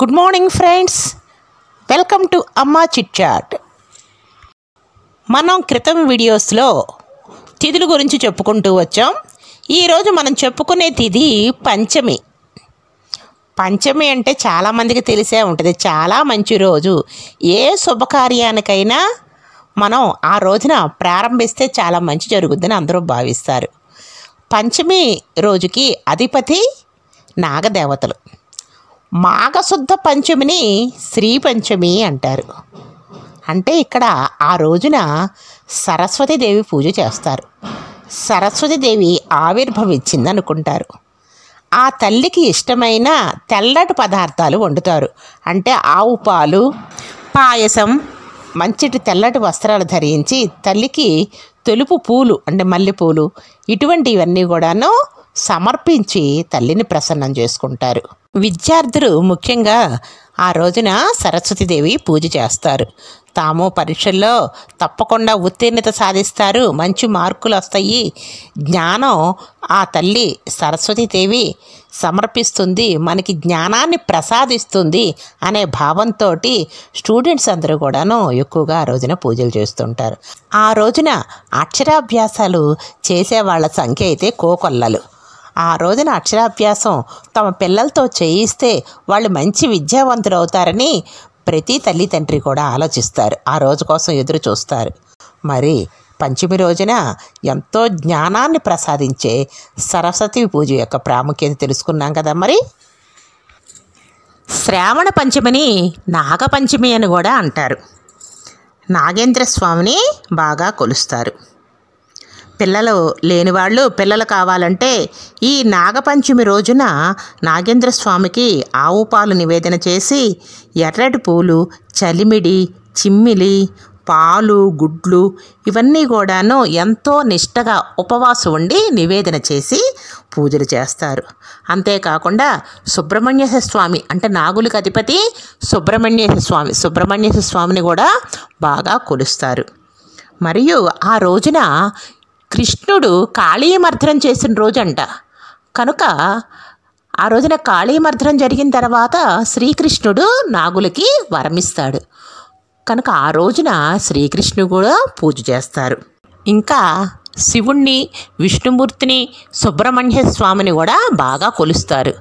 good morning friends welcome to అమ్మా chitchat మనం క్రితం వీడియోస్లో తిథుల గురించి చెప్పుకుంటూ వచ్చాం ఈరోజు మనం చెప్పుకునే తిథి పంచమి పంచమి అంటే చాలామందికి తెలిసే ఉంటుంది చాలా మంచి రోజు ఏ శుభకార్యానికైనా మనం ఆ రోజున ప్రారంభిస్తే చాలా మంచి జరుగుద్దని అందరూ భావిస్తారు పంచమి రోజుకి అధిపతి నాగదేవతలు మాఘశుద్ధ పంచమిని శ్రీ పంచమి అంటారు అంటే ఇక్కడ ఆ రోజున సరస్వతీదేవి పూజ చేస్తారు సరస్వతీదేవి ఆవిర్భవించింది అనుకుంటారు ఆ తల్లికి ఇష్టమైన తెల్లటి పదార్థాలు వండుతారు అంటే ఆవు పాలు పాయసం మంచిటి తెల్లటి వస్త్రాలు ధరించి తల్లికి తెలుపు పూలు అంటే మల్లెపూలు ఇటువంటివన్నీ కూడాను సమర్పించి తల్లిని ప్రసన్నం చేసుకుంటారు విద్యార్థులు ముఖ్యంగా ఆ రోజున సరస్వతీదేవి పూజ చేస్తారు తాము పరీక్షల్లో తప్పకుండా ఉత్తీర్ణత సాధిస్తారు మంచి మార్కులు వస్తాయి జ్ఞానం ఆ తల్లి సరస్వతీదేవి సమర్పిస్తుంది మనకి జ్ఞానాన్ని ప్రసాదిస్తుంది అనే భావంతో స్టూడెంట్స్ అందరూ కూడాను ఎక్కువగా ఆ రోజున పూజలు చేస్తుంటారు ఆ రోజున అక్షరాభ్యాసాలు చేసే వాళ్ళ సంఖ్య అయితే కోకొల్లలు ఆ రోజున అక్షరాభ్యాసం తమ పిల్లలతో చేయిస్తే వాళ్ళు మంచి విద్యావంతులు అవుతారని ప్రతి తల్లి తండ్రి కూడా ఆలోచిస్తారు ఆ రోజు కోసం ఎదురు చూస్తారు మరి పంచమి రోజున ఎంతో జ్ఞానాన్ని ప్రసాదించే సరస్వతి పూజ యొక్క ప్రాముఖ్యత తెలుసుకున్నాం కదా మరి శ్రావణ పంచమిని నాగపంచమి అని కూడా అంటారు నాగేంద్ర స్వామిని బాగా కొలుస్తారు పిల్లలు లేని వాళ్ళు పిల్లలు కావాలంటే ఈ నాగపంచమి రోజున నాగేంద్ర స్వామికి ఆవు పాలు నివేదన చేసి ఎర్రటి పూలు చలిమిడి చిమ్మిలి పాలు గుడ్లు ఇవన్నీ కూడాను ఎంతో నిష్టగా ఉపవాసం ఉండి నివేదన చేసి పూజలు చేస్తారు అంతేకాకుండా సుబ్రహ్మణ్యేశ్వర స్వామి అంటే నాగులకు అధిపతి సుబ్రహ్మణ్యేశ్వర స్వామి సుబ్రహ్మణ్యేశ్వర స్వామిని కూడా బాగా కొలుస్తారు మరియు ఆ రోజున కృష్ణుడు కాళీమర్ధనం చేసిన రోజంట కనుక ఆ రోజున కాళీమర్ధనం జరిగిన తర్వాత శ్రీకృష్ణుడు నాగులకి వరమిస్తాడు కనుక ఆ రోజున శ్రీకృష్ణుడు కూడా పూజ చేస్తారు ఇంకా శివుణ్ణి విష్ణుమూర్తిని సుబ్రహ్మణ్య స్వామిని కూడా బాగా కొలుస్తారు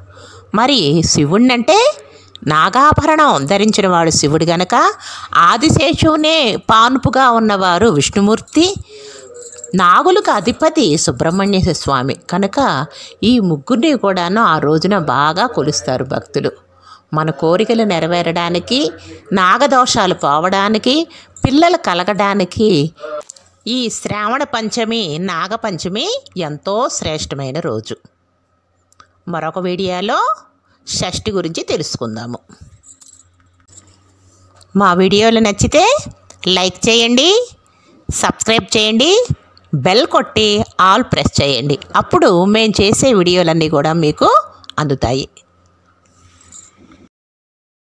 మరి శివుణ్ణి అంటే నాగాభరణం ధరించిన వాడు శివుడు గనక ఆదిశేషువునే పానుపుగా ఉన్నవారు విష్ణుమూర్తి నాగులకు అధిపతి సుబ్రహ్మణ్య స్వామి కనుక ఈ ముగ్గురిని కూడాను ఆ రోజున బాగా కొలుస్తారు భక్తులు మన కోరికలు నెరవేరడానికి నాగదోషాలు పోవడానికి పిల్లలు కలగడానికి ఈ శ్రావణ పంచమి నాగపంచమి ఎంతో శ్రేష్టమైన రోజు మరొక వీడియోలో షష్ఠి గురించి తెలుసుకుందాము మా వీడియోలు నచ్చితే లైక్ చేయండి సబ్స్క్రైబ్ చేయండి బెల్ కొట్టి ఆల్ ప్రెస్ చేయండి అప్పుడు మేము చేసే వీడియోలన్నీ కూడా మీకు అందుతాయి